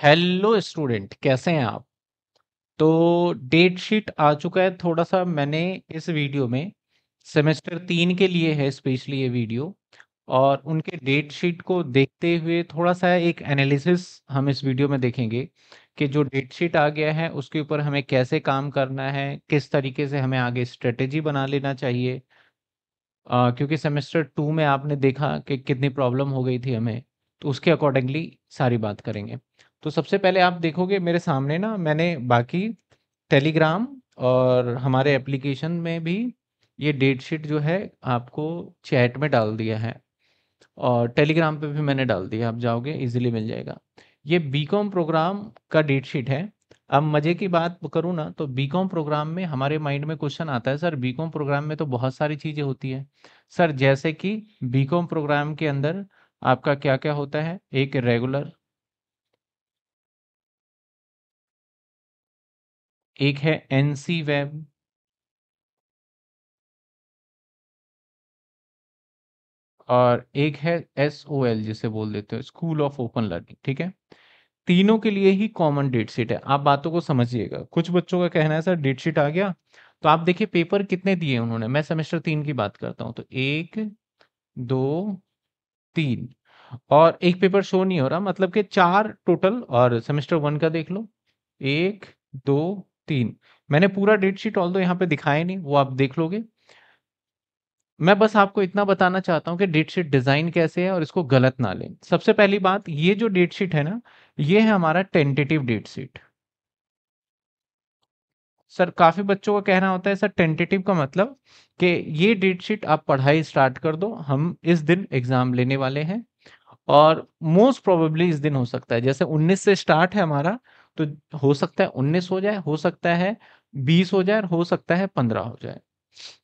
hello student कैसे हैं आप तो डेट शीट आ चुका है थोड़ा सा मैंने इस वीडियो में सेमेस्टर तीन के लिए है स्पेशली ये वीडियो और उनके डेट शीट को देखते हुए थोड़ा सा एक एनालिसिस हम इस वीडियो में देखेंगे कि जो डेट शीट आ गया है उसके ऊपर हमें कैसे काम करना है किस तरीके से हमें आगे स्ट्रेटेजी बना लेना चाहिए आ, क्योंकि सेमेस्टर टू में आपने देखा कि कितनी प्रॉब्लम हो गई थी हमें तो उसके अकॉर्डिंगली सारी बात करेंगे तो सबसे पहले आप देखोगे मेरे सामने ना मैंने बाकी टेलीग्राम और हमारे एप्लीकेशन में भी ये डेट शीट जो है आपको चैट में डाल दिया है और टेलीग्राम पे भी मैंने डाल दिया आप जाओगे इजीली मिल जाएगा ये बीकॉम प्रोग्राम का डेट शीट है अब मज़े की बात करूँ ना तो बीकॉम प्रोग्राम में हमारे माइंड में क्वेश्चन आता है सर बीकॉम प्रोग्राम में तो बहुत सारी चीज़ें होती है सर जैसे कि बीकॉम प्रोग्राम के अंदर आपका क्या क्या होता है एक रेगुलर एक है एनसी वेब और एक है एस ओ एल जिसे बोल देते हो स्कूल ऑफ ओपन लर्निंग ठीक है तीनों के लिए ही कॉमन डेट शीट है आप बातों को समझिएगा कुछ बच्चों का कहना है सर डेट शीट आ गया तो आप देखिए पेपर कितने दिए उन्होंने मैं सेमेस्टर तीन की बात करता हूं तो एक दो तीन और एक पेपर शो नहीं हो रहा मतलब के चार टोटल और सेमेस्टर वन का देख लो एक दो तीन मैंने पूरा डेट शीट ऑल दो यहाँ पे दिखाया नहीं वो आप देख लोगे मैं बस आपको इतना बताना चाहता हूँ कि डेट शीट डिज़ाइन कैसे है और इसको गलत ना लें सबसे पहली बात ये जो डेट शीट है ना ये है हमारा टेंटेटिव डेट शीट सर काफ़ी बच्चों का कहना होता है सर टेंटेटिव का मतलब कि ये डेट शीट आप पढ़ाई स्टार्ट कर दो हम इस दिन एग्ज़ाम लेने वाले हैं और मोस्ट प्रोबेबली इस दिन हो सकता है जैसे 19 से स्टार्ट है हमारा तो हो सकता है उन्नीस हो जाए हो सकता है बीस हो जाए हो सकता है पंद्रह हो जाए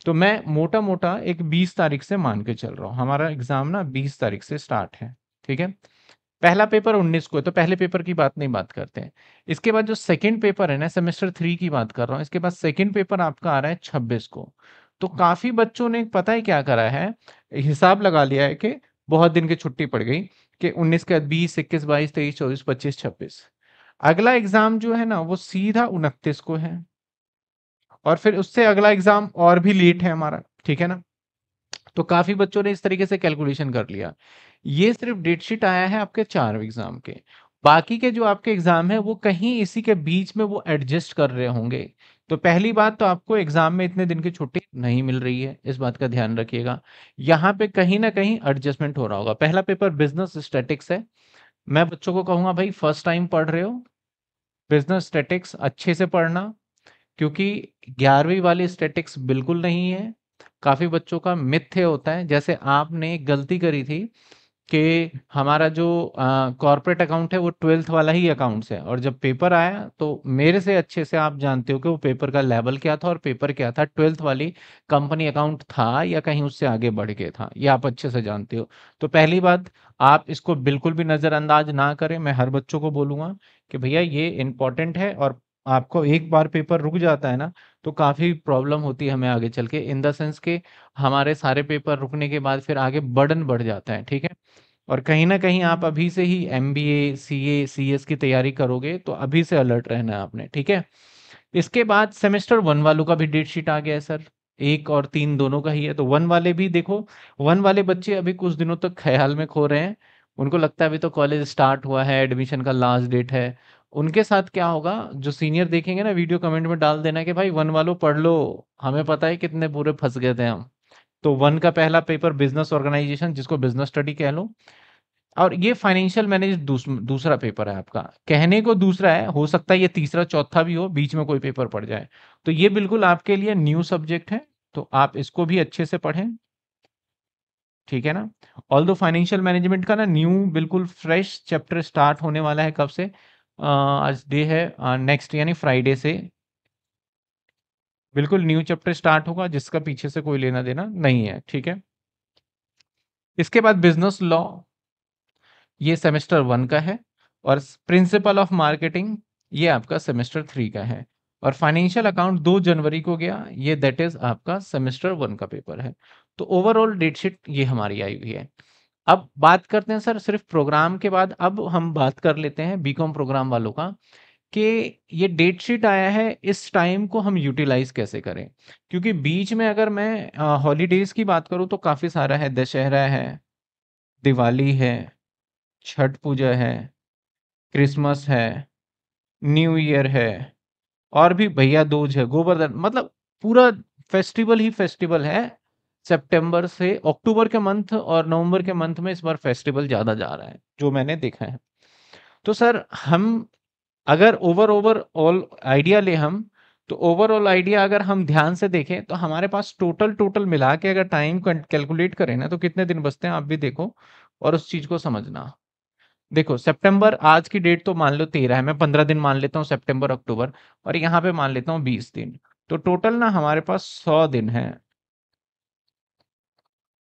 तो मैं मोटा मोटा एक बीस तारीख से मान के चल रहा हूँ हमारा एग्जाम ना बीस तारीख से स्टार्ट है ठीक है पहला पेपर उन्नीस को है तो पहले पेपर की बात नहीं बात करते हैं इसके बाद जो सेकंड पेपर है ना सेमेस्टर थ्री की बात कर रहा हूँ इसके बाद सेकंड पेपर आपका आ रहा है छब्बीस को तो काफी बच्चों ने पता है क्या करा है हिसाब लगा लिया है कि बहुत दिन की छुट्टी पड़ गई कि उन्नीस के बाद बीस इक्कीस बाईस तेईस चौबीस पच्चीस छब्बीस अगला एग्जाम जो है ना वो सीधा उनतीस को है और फिर उससे अगला एग्जाम और भी लेट है हमारा ठीक है ना तो काफी बच्चों ने इस तरीके से कैलकुलेशन कर लिया ये सिर्फ डेटशीट आया है आपके चार एग्जाम के बाकी के जो आपके एग्जाम है वो कहीं इसी के बीच में वो एडजस्ट कर रहे होंगे तो पहली बात तो आपको एग्जाम में इतने दिन की छुट्टी नहीं मिल रही है इस बात का ध्यान रखिएगा यहाँ पे कहीं ना कहीं एडजस्टमेंट हो रहा होगा पहला पेपर बिजनेस स्टेटिक्स है मैं बच्चों को कहूंगा भाई फर्स्ट टाइम पढ़ रहे हो बिजनेस स्टेटिक्स अच्छे से पढ़ना क्योंकि ग्यारहवीं वाली स्टेटिक्स बिल्कुल नहीं है काफ़ी बच्चों का मिथ्य होता है जैसे आपने गलती करी थी कि हमारा जो कॉरपोरेट अकाउंट है वो ट्वेल्थ वाला ही अकाउंट्स है और जब पेपर आया तो मेरे से अच्छे से आप जानते हो कि वो पेपर का लेवल क्या था और पेपर क्या था ट्वेल्थ वाली कंपनी अकाउंट था या कहीं उससे आगे बढ़ के था ये आप अच्छे से जानते हो तो पहली बात आप इसको बिल्कुल भी नज़रअंदाज ना करें मैं हर बच्चों को बोलूँगा कि भैया ये इंपॉर्टेंट है और आपको एक बार पेपर रुक जाता है ना तो काफ़ी प्रॉब्लम होती है हमें आगे चल के इन द सेंस के हमारे सारे पेपर रुकने के बाद फिर आगे बर्डन बढ़ जाता है ठीक है और कहीं ना कहीं आप अभी से ही M B A C A C S की तैयारी करोगे तो अभी से अलर्ट रहना है आपने ठीक है इसके बाद सेमेस्टर वन वालों का भी डेट शीट आ गया है सर एक और तीन दोनों का ही है तो वन वाले भी देखो वन वाले बच्चे अभी कुछ दिनों तक तो ख्याल में खो रहे हैं उनको लगता है अभी तो कॉलेज स्टार्ट हुआ है एडमिशन का लास्ट डेट है उनके साथ क्या होगा जो सीनियर देखेंगे ना वीडियो कमेंट में डाल देना कि भाई वन वालों पढ़ लो हमें पता है कितने पूरे फंस गए थे हम तो वन का पहला पेपर बिजनेस ऑर्गेनाइजेशन जिसको बिजनेस स्टडी कह लो और ये फाइनेंशियल मैनेज दूसरा पेपर है आपका कहने को दूसरा है हो सकता है ये तीसरा चौथा भी हो बीच में कोई पेपर पड़ जाए तो ये बिल्कुल आपके लिए न्यू सब्जेक्ट है तो आप इसको भी अच्छे से पढ़ें ठीक है ना ऑल दो फाइनेंशियल मैनेजमेंट का ना न्यू बिल्कुल फ्रेश चैप्टर स्टार्ट होने वाला है कब से आ, आज डे है नेक्स्ट यानी फ्राइडे से बिल्कुल न्यू चैप्टर स्टार्ट होगा जिसका पीछे से कोई लेना देना नहीं है ठीक है इसके बाद बिजनेस लॉ ये सेमेस्टर वन का है और प्रिंसिपल ऑफ मार्केटिंग ये आपका सेमेस्टर थ्री का है और फाइनेंशियल अकाउंट दो जनवरी को गया ये दैट इज आपका सेमेस्टर वन का पेपर है तो ओवरऑल डेटशीट ये हमारी आई हुई है अब बात करते हैं सर सिर्फ प्रोग्राम के बाद अब हम बात कर लेते हैं बीकॉम प्रोग्राम वालों का कि ये डेट शीट आया है इस टाइम को हम यूटिलाइज कैसे करें क्योंकि बीच में अगर मैं हॉलीडेज की बात करूँ तो काफ़ी सारा है दशहरा है दिवाली है छठ पूजा है क्रिसमस है न्यू ईयर है और भी भैया दूज है गोवर्धन मतलब पूरा फेस्टिवल ही फेस्टिवल है सितंबर से अक्टूबर के मंथ और नवंबर के मंथ में इस बार फेस्टिवल ज़्यादा जा रहा है जो मैंने देखा है तो सर हम अगर ओवर ओवर ऑल आइडिया ले हम तो ओवरऑल आइडिया अगर हम ध्यान से देखें तो हमारे पास टोटल टोटल मिला के अगर टाइम कैलकुलेट करें ना तो कितने दिन बचते हैं आप भी देखो और उस चीज को समझना देखो सितंबर आज की डेट तो मान लो तेरह है मैं पंद्रह दिन मान लेता हूँ सितंबर अक्टूबर और यहाँ पे मान लेता हूँ बीस दिन तो टोटल ना हमारे पास सौ दिन है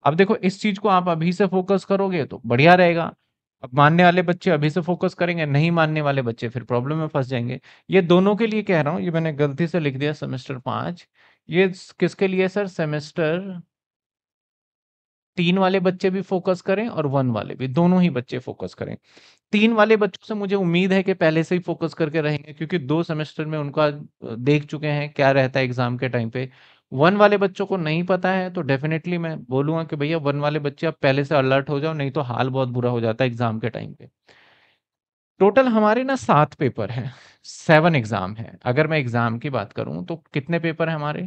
अब देखो इस चीज को आप अभी से फोकस करोगे तो बढ़िया रहेगा अब मानने वाले बच्चे अभी से फोकस करेंगे नहीं मानने वाले बच्चे फिर प्रॉब्लम में फंस जाएंगे ये दोनों के लिए कह रहा हूँ ये मैंने गलती से लिख दिया सेमेस्टर पाँच ये किसके लिए सर सेमेस्टर तीन वाले बच्चे भी फोकस करें और वन वाले भी दोनों ही बच्चे फोकस करें तीन वाले बच्चों से मुझे उम्मीद है कि पहले से ही फोकस करके रहेंगे क्योंकि दो सेमेस्टर में उनका देख चुके हैं क्या रहता है एग्जाम के टाइम पे वन वाले बच्चों को नहीं पता है तो डेफिनेटली मैं बोलूंगा कि भैया वन वाले बच्चे आप पहले से अलर्ट हो जाओ नहीं तो हाल बहुत बुरा हो जाता है एग्जाम के टाइम पे टोटल हमारे ना सात पेपर हैं सेवन एग्जाम है अगर मैं एग्जाम की बात करूं तो कितने पेपर है हमारे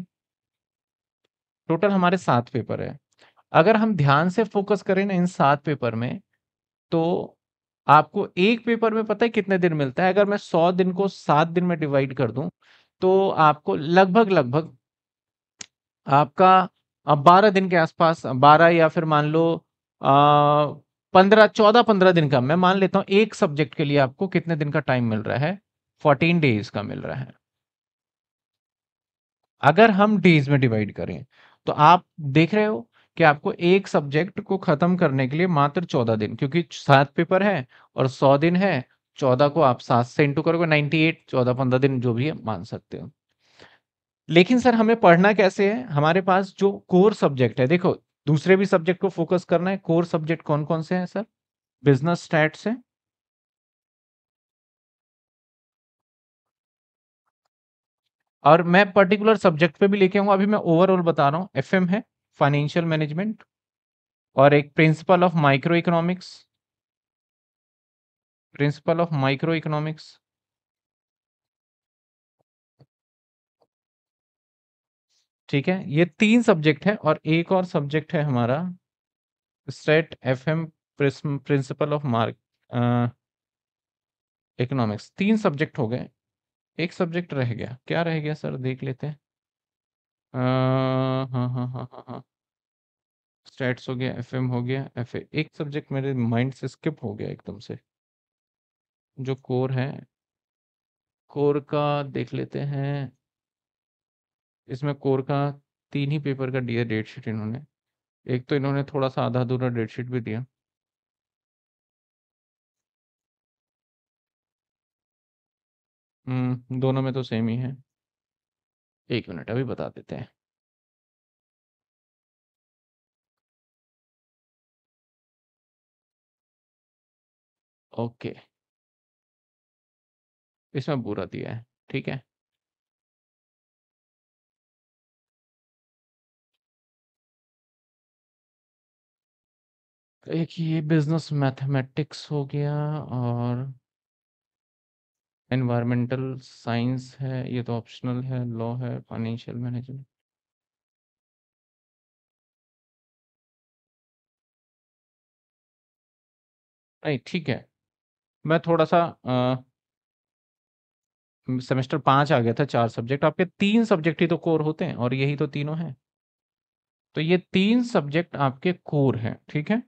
टोटल हमारे सात पेपर है अगर हम ध्यान से फोकस करें ना इन सात पेपर में तो आपको एक पेपर में पता है कितने दिन मिलता है अगर मैं सौ दिन को सात दिन में डिवाइड कर दूं तो आपको लगभग लगभग आपका अब बारह दिन के आसपास बारह या फिर मान लो पंद्रह चौदह पंद्रह दिन का मैं मान लेता हूँ एक सब्जेक्ट के लिए आपको कितने दिन का टाइम मिल रहा है फोर्टीन डेज का मिल रहा है अगर हम डेज में डिवाइड करें तो आप देख रहे हो कि आपको एक सब्जेक्ट को खत्म करने के लिए मात्र चौदह दिन क्योंकि सात पेपर है और सौ दिन है चौदह को आप सात से इंटू करोगे नाइनटी एट चौदह पंद्रह दिन जो भी है मान सकते हो लेकिन सर हमें पढ़ना कैसे है हमारे पास जो कोर सब्जेक्ट है देखो दूसरे भी सब्जेक्ट को फोकस करना है कोर सब्जेक्ट कौन कौन से हैं सर बिजनेस स्टैट्स है और मैं पर्टिकुलर सब्जेक्ट पे भी लेके आऊंगा अभी मैं ओवरऑल बता रहा हूँ एफ है फाइनेंशियल मैनेजमेंट और एक principle of micro economics principle of micro economics ठीक है ये तीन सब्जेक्ट है और एक और सब्जेक्ट है हमारा state F M principle of मार्क इकोनॉमिक्स तीन सब्जेक्ट हो गए एक सब्जेक्ट रह गया क्या रह गया सर देख लेते हैं हाँ, हाँ, हाँ, स्टेट्स हो गया एफ हो गया एफ एक सब्जेक्ट मेरे माइंड से स्किप हो गया एकदम से जो कोर है कोर का देख लेते हैं इसमें कोर का तीन ही पेपर का दिया डेट शीट इन्होंने एक तो इन्होंने थोड़ा सा आधा अधूरा डेट शीट भी दिया हम्म, दोनों में तो सेम ही है एक मिनट अभी बता देते हैं ओके इसमें बुरा दिया है ठीक है एक ये बिजनेस मैथमेटिक्स हो गया और एनवायरमेंटल साइंस है ये तो ऑप्शनल है लॉ है फाइनेंशियल मैनेजमेंट नहीं ठीक है मैं थोड़ा सा आ, सेमेस्टर पांच आ गया था चार सब्जेक्ट आपके तीन सब्जेक्ट ही तो कोर होते हैं और यही तो तीनों हैं तो ये तीन सब्जेक्ट आपके कोर हैं ठीक है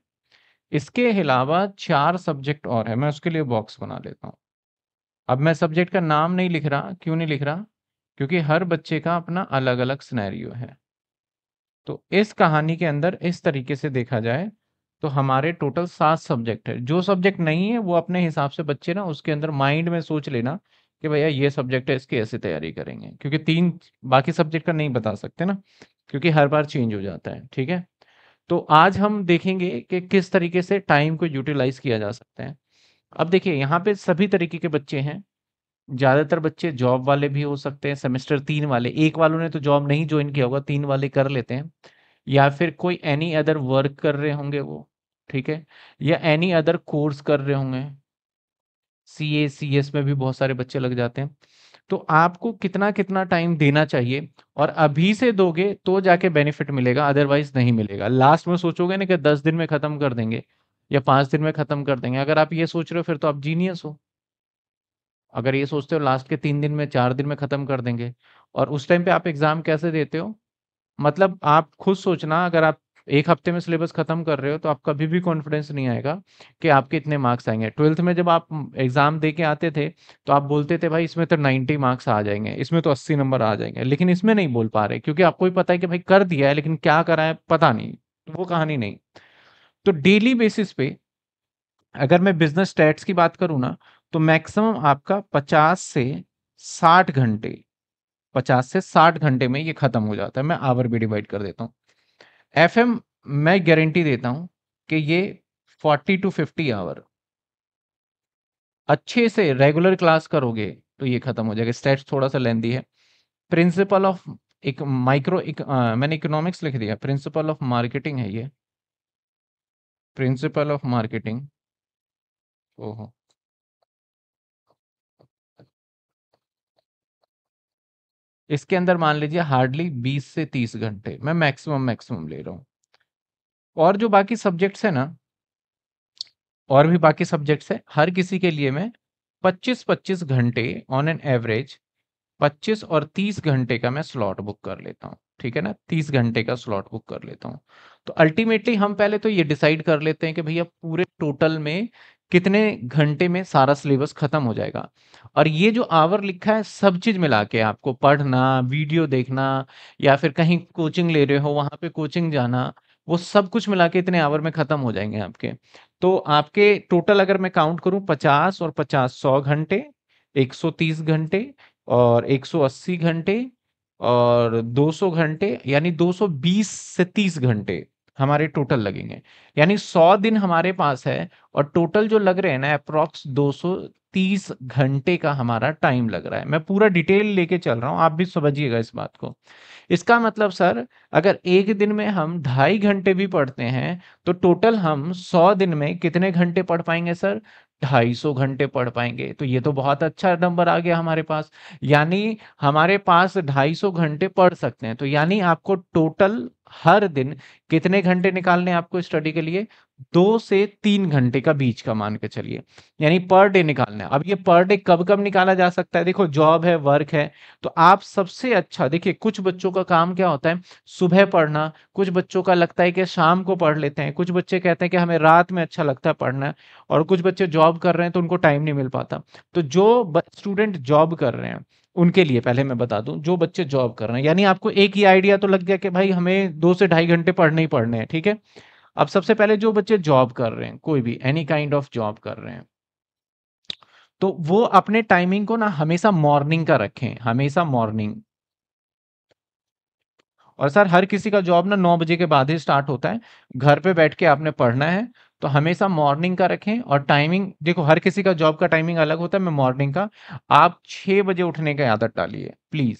इसके अलावा चार सब्जेक्ट और है मैं उसके लिए बॉक्स बना लेता हूँ अब मैं सब्जेक्ट का नाम नहीं लिख रहा क्यों नहीं लिख रहा क्योंकि हर बच्चे का अपना अलग अलग स्नैरियो है तो इस कहानी के अंदर इस तरीके से देखा जाए तो हमारे टोटल सात सब्जेक्ट है जो सब्जेक्ट नहीं है वो अपने हिसाब से बच्चे ना उसके अंदर माइंड में सोच लेना कि भैया ये सब्जेक्ट है इसकी ऐसी तैयारी करेंगे क्योंकि तीन बाकी सब्जेक्ट का नहीं बता सकते ना क्योंकि हर बार चेंज हो जाता है ठीक है तो आज हम देखेंगे कि किस तरीके से टाइम को यूटिलाइज किया जा सकता है अब देखिए यहाँ पे सभी तरीके के बच्चे हैं ज़्यादातर बच्चे जॉब वाले भी हो सकते हैं सेमेस्टर तीन वाले एक वालों ने तो जॉब नहीं ज्वाइन किया होगा तीन वाले कर लेते हैं या फिर कोई एनी अदर वर्क कर रहे होंगे वो ठीक है या एनी अदर कोर्स कर रहे होंगे सी ए सी एस में भी बहुत सारे बच्चे लग जाते हैं तो आपको कितना कितना टाइम देना चाहिए और अभी से दोगे तो जाके बेनिफिट मिलेगा अदरवाइज नहीं मिलेगा लास्ट में सोचोगे ना कि दस दिन में खत्म कर देंगे या पांच दिन में खत्म कर देंगे अगर आप ये सोच रहे हो फिर तो आप जीनियस हो अगर ये सोचते हो लास्ट के तीन दिन में चार दिन में खत्म कर देंगे और उस टाइम पे आप एग्जाम कैसे देते हो मतलब आप खुद सोचना अगर आप एक हफ्ते में सिलेबस खत्म कर रहे हो तो आप कभी भी कॉन्फिडेंस नहीं आएगा कि आपके इतने मार्क्स आएंगे ट्वेल्थ में जब आप एग्जाम दे के आते थे तो आप बोलते थे भाई इसमें तो नाइन्टी मार्क्स आ जाएंगे इसमें तो अस्सी नंबर आ जाएंगे लेकिन इसमें नहीं बोल पा रहे क्योंकि आपको भी पता है कि भाई कर दिया है लेकिन क्या करा है पता नहीं तो वो कहानी नहीं तो डेली बेसिस पे अगर मैं बिजनेस स्टैट्स की बात करूँ ना तो मैक्सिमम आपका पचास से साठ घंटे पचास से साठ घंटे में ये खत्म हो जाता है मैं आवर भी डिवाइड कर देता हूँ एफ मैं गारंटी देता हूं कि ये 40 टू 50 आवर अच्छे से रेगुलर क्लास करोगे तो ये खत्म हो जाएगा स्टेट्स थोड़ा सा लेंदी है प्रिंसिपल ऑफ एक माइक्रो एक, आ, मैंने इकोनॉमिक्स लिख दिया प्रिंसिपल ऑफ मार्केटिंग है ये प्रिंसिपल ऑफ मार्केटिंग ओहो इसके अंदर मान लीजिए हार्डली 20 से 30 घंटे मैं मैक्सिमम मैक्सिमम ले रहा हूँ और जो बाकी सब्जेक्ट्स है ना और भी बाकी सब्जेक्ट्स है हर किसी के लिए मैं 25-25 घंटे ऑन एन एवरेज 25 और 30 घंटे का मैं स्लॉट बुक कर लेता हूँ ठीक है ना 30 घंटे का स्लॉट बुक कर लेता हूँ तो अल्टीमेटली हम पहले तो ये डिसाइड कर लेते हैं कि भैया पूरे टोटल में कितने घंटे में सारा सिलेबस खत्म हो जाएगा और ये जो आवर लिखा है सब चीज मिला के आपको पढ़ना वीडियो देखना या फिर कहीं कोचिंग ले रहे हो वहां पे कोचिंग जाना वो सब कुछ मिला के इतने आवर में खत्म हो जाएंगे आपके तो आपके टोटल अगर मैं काउंट करूं पचास और पचास सौ घंटे एक सौ तीस घंटे और एक सौ अस्सी घंटे और दो सौ घंटे यानी दो सौ बीस से तीस घंटे हमारे टोटल लगेंगे यानी सौ दिन हमारे पास है और टोटल जो लग रहे हैं ना अप्रॉक्स 230 घंटे का हमारा टाइम लग रहा है मैं पूरा डिटेल लेके चल रहा हूँ आप भी समझिएगा इस बात को इसका मतलब सर अगर एक दिन में हम ढाई घंटे भी पढ़ते हैं तो टोटल हम सौ दिन में कितने घंटे पढ़ पाएंगे सर ढाई सौ घंटे पढ़ पाएंगे तो ये तो बहुत अच्छा नंबर आ गया हमारे पास यानी हमारे पास ढाई सौ घंटे पढ़ सकते हैं तो यानी आपको टोटल हर दिन कितने घंटे निकालने आपको स्टडी के लिए दो से तीन घंटे का बीच का मान के चलिए यानी पर डे निकालना है अब ये पर डे कब कब निकाला जा सकता है देखो जॉब है वर्क है तो आप सबसे अच्छा देखिए कुछ बच्चों का काम क्या होता है सुबह पढ़ना कुछ बच्चों का लगता है कि शाम को पढ़ लेते हैं कुछ बच्चे कहते हैं कि हमें रात में अच्छा लगता है पढ़ना और कुछ बच्चे जॉब कर रहे हैं तो उनको टाइम नहीं मिल पाता तो जो स्टूडेंट जॉब कर रहे हैं उनके लिए पहले मैं बता दूं जो बच्चे जॉब कर रहे हैं यानी आपको एक ही आइडिया तो लग गया कि भाई हमें दो से ढाई घंटे पढ़ने ही पढ़ने हैं ठीक है अब सबसे पहले जो बच्चे जॉब कर रहे हैं कोई भी एनी काइंड ऑफ जॉब कर रहे हैं तो वो अपने टाइमिंग को ना हमेशा मॉर्निंग का रखें हमेशा मॉर्निंग और सर हर किसी का जॉब ना नौ बजे के बाद ही स्टार्ट होता है घर पे बैठ के आपने पढ़ना है तो हमेशा मॉर्निंग का रखें और टाइमिंग देखो हर किसी का जॉब का टाइमिंग अलग होता है मैं मॉर्निंग का आप छह बजे उठने का आदत डालिए प्लीज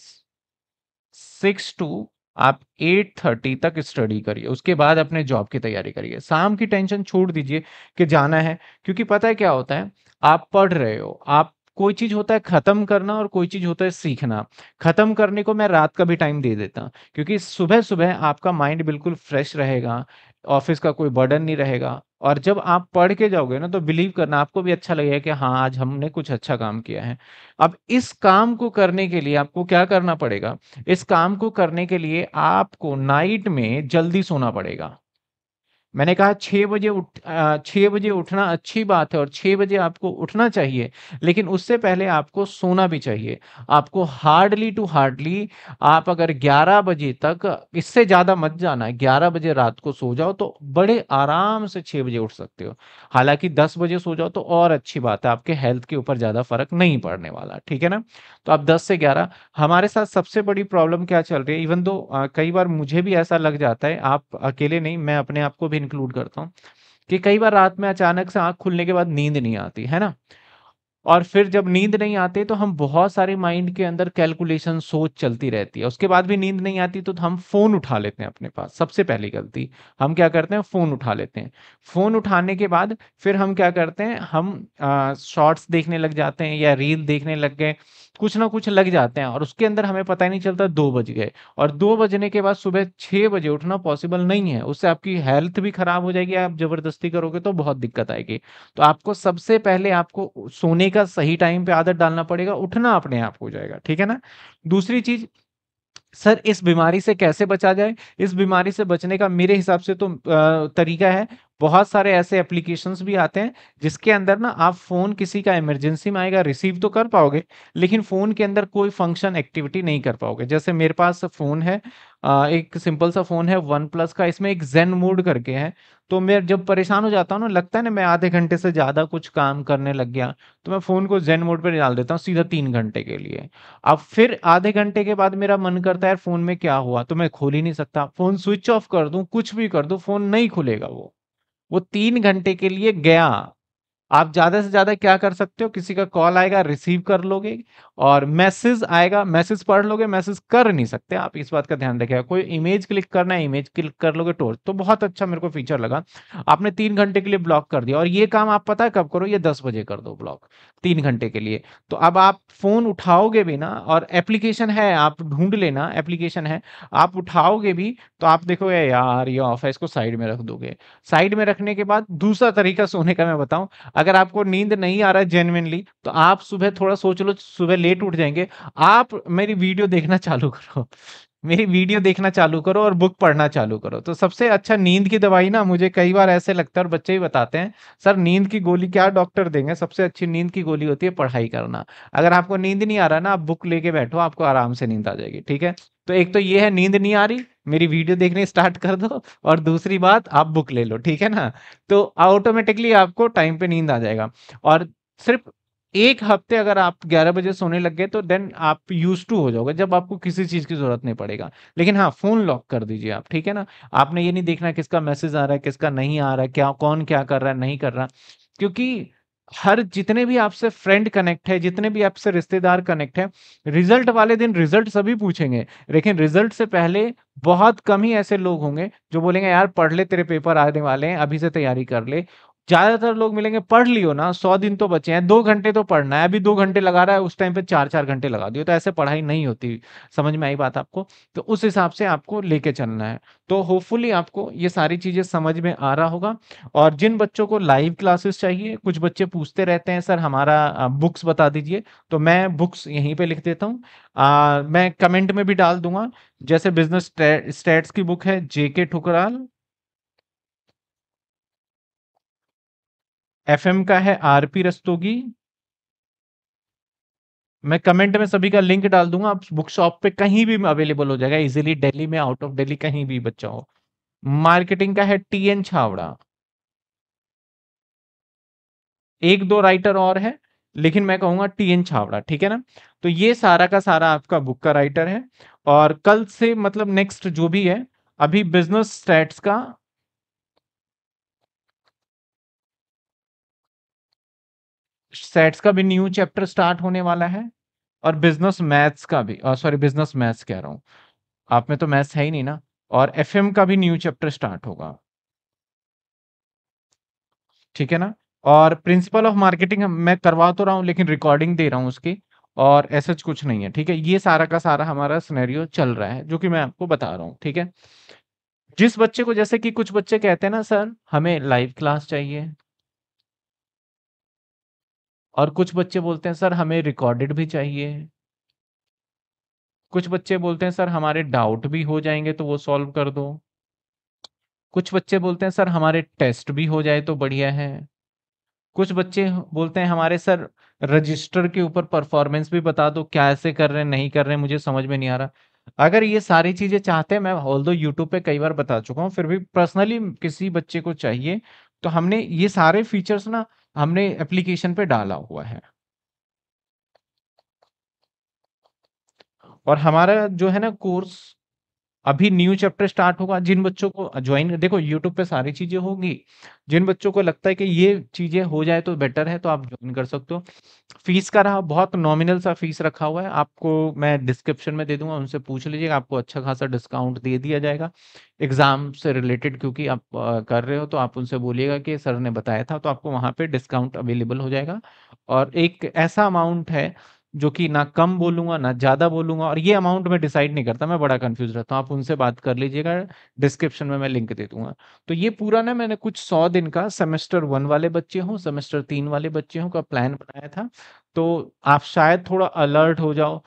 सिक्स टू आप 8:30 तक स्टडी करिए उसके बाद अपने जॉब की तैयारी करिए शाम की टेंशन छोड़ दीजिए कि जाना है क्योंकि पता है क्या होता है आप पढ़ रहे हो आप कोई चीज होता है खत्म करना और कोई चीज होता है सीखना खत्म करने को मैं रात का भी टाइम दे देता क्योंकि सुबह सुबह आपका माइंड बिल्कुल फ्रेश रहेगा ऑफिस का कोई बर्डन नहीं रहेगा और जब आप पढ़ के जाओगे ना तो बिलीव करना आपको भी अच्छा लगेगा कि हाँ आज हमने कुछ अच्छा काम किया है अब इस काम को करने के लिए आपको क्या करना पड़ेगा इस काम को करने के लिए आपको नाइट में जल्दी सोना पड़ेगा मैंने कहा छह बजे उठ छह बजे उठना अच्छी बात है और छह बजे आपको उठना चाहिए लेकिन उससे पहले आपको सोना भी चाहिए आपको हार्डली टू हार्डली आप अगर 11 बजे तक इससे ज़्यादा मत जाना है ग्यारह बजे रात को सो जाओ तो बड़े आराम से छह बजे उठ सकते हो हालांकि दस बजे सो जाओ तो और अच्छी बात है आपके हेल्थ के ऊपर ज़्यादा फर्क नहीं पड़ने वाला ठीक है ना तो आप दस से ग्यारह हमारे साथ सबसे बड़ी प्रॉब्लम क्या चल रही है इवन दो कई बार मुझे भी ऐसा लग जाता है आप अकेले नहीं मैं अपने आप को भी इंक्लूड करता हूँ कि कई बार रात में अचानक से आंख खुलने के बाद नींद नहीं आती है ना और फिर जब नींद नहीं आती तो हम बहुत सारे माइंड के अंदर कैलकुलेशन सोच चलती रहती है उसके बाद भी नींद नहीं आती तो हम फ़ोन उठा लेते हैं अपने पास सबसे पहली गलती हम क्या करते हैं फ़ोन उठा लेते हैं फ़ोन उठाने के बाद फिर हम क्या करते हैं हम शॉर्ट्स देखने लग जाते हैं या रील देखने लग गए कुछ ना कुछ लग जाते हैं और उसके अंदर हमें पता ही नहीं चलता दो बज गए और दो बजने के बाद सुबह छह बजे उठना पॉसिबल नहीं है उससे आपकी हेल्थ भी खराब हो जाएगी आप जबरदस्ती करोगे तो बहुत दिक्कत आएगी तो आपको सबसे पहले आपको सोने का सही टाइम पे आदत डालना पड़ेगा उठना अपने आप हो जाएगा ठीक है ना दूसरी चीज सर इस बीमारी से कैसे बचा जाए इस बीमारी से बचने का मेरे हिसाब से तो तरीका है बहुत सारे ऐसे एप्लीकेशन भी आते हैं जिसके अंदर ना आप फ़ोन किसी का इमरजेंसी में आएगा रिसीव तो कर पाओगे लेकिन फ़ोन के अंदर कोई फंक्शन एक्टिविटी नहीं कर पाओगे जैसे मेरे पास फ़ोन है एक सिंपल सा फ़ोन है वन प्लस का इसमें एक जेन मोड करके है तो मैं जब परेशान हो जाता हूँ ना लगता है ना मैं आधे घंटे से ज़्यादा कुछ काम करने लग गया तो मैं फ़ोन को जेन मोड पर डाल देता हूँ सीधा तीन घंटे के लिए अब फिर आधे घंटे के बाद मेरा मन करता है यार फ़ोन में क्या हुआ तो मैं खोल ही नहीं सकता फ़ोन स्विच ऑफ कर दू कुछ भी कर दू फ़ोन नहीं खुलेगा वो वो तीन घंटे के लिए गया आप ज्यादा से ज्यादा क्या कर सकते हो किसी का कॉल आएगा रिसीव कर लोगे और मैसेज आएगा मैसेज पढ़ लोगे मैसेज कर नहीं सकते आप इस बात का ध्यान रखेगा कोई इमेज क्लिक करना है इमेज क्लिक कर लोगे टोर तो, तो बहुत अच्छा मेरे को फीचर लगा आपने तीन घंटे के लिए ब्लॉक कर दिया और ये काम आप पता है कब करो ये दस बजे कर दो ब्लॉक तीन घंटे के लिए तो अब आप फोन उठाओगे भी ना और एप्लीकेशन है आप ढूंढ लेना एप्लीकेशन है आप उठाओगे भी तो आप देखोगे यार ये ऑफ है इसको साइड में रख दोगे साइड में रखने के बाद दूसरा तरीका सोने का मैं बताऊं अगर आपको नींद नहीं आ रहा है जेनविनली तो आप सुबह थोड़ा सोच लो सुबह लेट उठ जाएंगे आप मेरी वीडियो देखना चालू करो मेरी वीडियो देखना चालू करो और बुक पढ़ना चालू करो तो सबसे अच्छा नींद की दवाई ना मुझे कई बार ऐसे लगता है और बच्चे ही बताते हैं सर नींद की गोली क्या डॉक्टर देंगे सबसे अच्छी नींद की गोली होती है पढ़ाई करना अगर आपको नींद नहीं आ रहा ना आप बुक लेके बैठो आपको आराम से नींद आ जाएगी ठीक है तो एक तो ये है नींद नहीं आ रही मेरी वीडियो देखने स्टार्ट कर दो और दूसरी बात आप बुक ले लो ठीक है ना तो ऑटोमेटिकली आपको टाइम पे नींद आ जाएगा और सिर्फ एक हफ्ते अगर आप 11 बजे सोने लग गए तो देन आप यूज टू हो जाओगे जब आपको किसी चीज की जरूरत नहीं पड़ेगा लेकिन हाँ फोन लॉक कर दीजिए आप ठीक है ना आपने ये नहीं देखना किसका मैसेज आ रहा है किसका नहीं आ रहा है क्या कौन क्या कर रहा है नहीं कर रहा क्योंकि हर जितने भी आपसे फ्रेंड कनेक्ट है जितने भी आपसे रिश्तेदार कनेक्ट है रिजल्ट वाले दिन रिजल्ट सभी पूछेंगे लेकिन रिजल्ट से पहले बहुत कम ही ऐसे लोग होंगे जो बोलेंगे यार पढ़ ले तेरे पेपर आने वाले हैं अभी से तैयारी कर ले ज्यादातर लोग मिलेंगे पढ़ लियो ना सौ दिन तो बचे हैं दो घंटे तो पढ़ना है अभी दो घंटे लगा रहा है उस टाइम पे चार चार घंटे लगा दियो तो ऐसे पढ़ाई नहीं होती समझ में आई बात आपको तो उस हिसाब से आपको लेके चलना है तो होपफुली आपको ये सारी चीजें समझ में आ रहा होगा और जिन बच्चों को लाइव क्लासेस चाहिए कुछ बच्चे पूछते रहते हैं सर हमारा बुक्स बता दीजिए तो मैं बुक्स यहीं पर लिख देता हूँ मैं कमेंट में भी डाल दूंगा जैसे बिजनेस स्टेट्स की बुक है जे के ठुकराल एफ का है आरपी रस्तोगी मैं कमेंट में सभी का लिंक डाल दूंगा आप बुक शॉप पे कहीं भी अवेलेबल हो जाएगा इजीली दिल्ली में आउट ऑफ दिल्ली कहीं भी बच्चा हो मार्केटिंग का है टी एन छावड़ा एक दो राइटर और है लेकिन मैं कहूंगा टी एन छावड़ा ठीक है ना तो ये सारा का सारा आपका बुक का राइटर है और कल से मतलब नेक्स्ट जो भी है अभी बिजनेस स्टैट्स का सेट्स का भी न्यू चैप्टर स्टार्ट होने वाला है और बिजनेस मैथ्स का भी सॉरी बिजनेस मैथ्स कह रहा हूँ आप में तो मैथ्स है ही नहीं ना और एफ का भी न्यू चैप्टर स्टार्ट होगा ठीक है ना और प्रिंसिपल ऑफ मार्केटिंग मैं करवा तो रहा हूँ लेकिन रिकॉर्डिंग दे रहा हूँ उसकी और ऐसा कुछ नहीं है ठीक है ये सारा का सारा हमारा सिनेरियो चल रहा है जो कि मैं आपको बता रहा हूँ ठीक है जिस बच्चे को जैसे कि कुछ बच्चे कहते हैं ना सर हमें लाइव क्लास चाहिए और कुछ बच्चे बोलते हैं सर हमें रिकॉर्डेड भी चाहिए कुछ बच्चे बोलते हैं सर हमारे डाउट भी हो जाएंगे तो वो सॉल्व कर दो कुछ बच्चे बोलते हैं सर हमारे टेस्ट भी हो जाए तो बढ़िया है कुछ बच्चे बोलते हैं हमारे सर रजिस्टर के ऊपर परफॉर्मेंस भी बता दो क्या ऐसे कर रहे हैं नहीं कर रहे हैं मुझे समझ में नहीं आ रहा अगर ये सारी चीजें चाहते हैं मैं ऑल दो यूट्यूब पे कई बार बता चुका हूँ फिर भी पर्सनली किसी बच्चे को चाहिए तो हमने ये सारे फीचर्स ना हमने एप्लीकेशन पे डाला हुआ है और हमारा जो है ना कोर्स अभी न्यू चैप्टर स्टार्ट होगा जिन बच्चों को ज्वाइन देखो यूट्यूब पे सारी चीजें होगी जिन बच्चों को लगता है कि ये चीजें हो जाए तो बेटर है तो आप ज्वाइन कर सकते हो फीस का रहा बहुत नॉमिनल सा फीस रखा हुआ है आपको मैं डिस्क्रिप्शन में दे दूंगा उनसे पूछ लीजिएगा आपको अच्छा खासा डिस्काउंट दे दिया जाएगा एग्जाम से रिलेटेड क्योंकि आप कर रहे हो तो आप उनसे बोलिएगा कि सर ने बताया था तो आपको वहां पर डिस्काउंट अवेलेबल हो जाएगा और एक ऐसा अमाउंट है जो कि ना कम बोलूंगा ना ज़्यादा बोलूंगा और ये अमाउंट मैं डिसाइड नहीं करता मैं बड़ा कंफ्यूज रहता हूँ आप उनसे बात कर लीजिएगा डिस्क्रिप्शन में मैं लिंक दे दूंगा तो ये पूरा ना मैंने कुछ सौ दिन का सेमेस्टर वन वाले बच्चे हों सेमेस्टर तीन वाले बच्चे हों का प्लान बनाया था तो आप शायद थोड़ा अलर्ट हो जाओ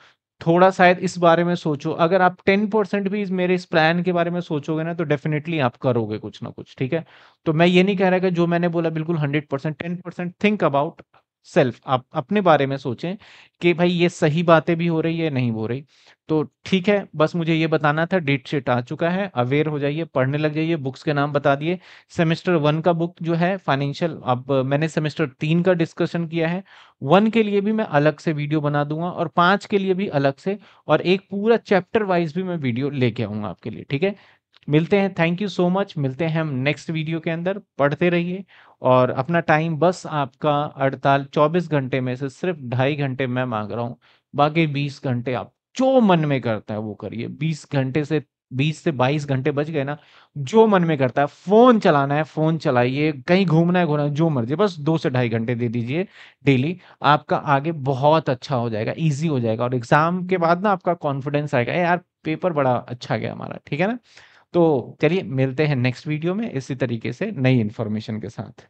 थोड़ा शायद इस बारे में सोचो अगर आप टेन परसेंट भी इस मेरे इस प्लान के बारे में सोचोगे ना तो डेफिनेटली आप करोगे कुछ ना कुछ ठीक है तो मैं ये नहीं कह रहा कि जो मैंने बोला बिल्कुल hundred percent ten percent think about self आप अपने बारे में सोचें कि भाई ये सही बातें भी हो रही है नहीं हो रही तो ठीक है बस मुझे ये बताना था डेट शीट आ चुका है अवेयर हो जाइए पढ़ने लग जाइए बुक्स के नाम बता दिए सेमेस्टर वन का बुक जो है फाइनेंशियल अब मैंने सेमेस्टर तीन का डिस्कशन किया है वन के लिए भी मैं अलग से वीडियो बना दूंगा और पाँच के लिए भी अलग से और एक पूरा चैप्टर वाइज भी मैं वीडियो लेके आऊँगा आपके लिए ठीक है मिलते हैं थैंक यू सो मच मिलते हैं हम नेक्स्ट वीडियो के अंदर पढ़ते रहिए और अपना टाइम बस आपका अड़ताल चौबीस घंटे में से सिर्फ ढाई घंटे मैं मांग रहा हूँ बाकी बीस घंटे आप जो मन में करता है वो करिए बीस घंटे से बीस से बाईस घंटे बच गए ना जो मन में करता है फोन चलाना है फोन चलाइए कहीं घूमना है घूमना जो मर्जी बस दो से ढाई घंटे दे दीजिए डेली आपका आगे बहुत अच्छा हो जाएगा इजी हो जाएगा और एग्जाम के बाद ना आपका कॉन्फिडेंस आएगा यार पेपर बड़ा अच्छा गया हमारा ठीक है ना तो चलिए मिलते हैं नेक्स्ट वीडियो में इसी तरीके से नई इन्फॉर्मेशन के साथ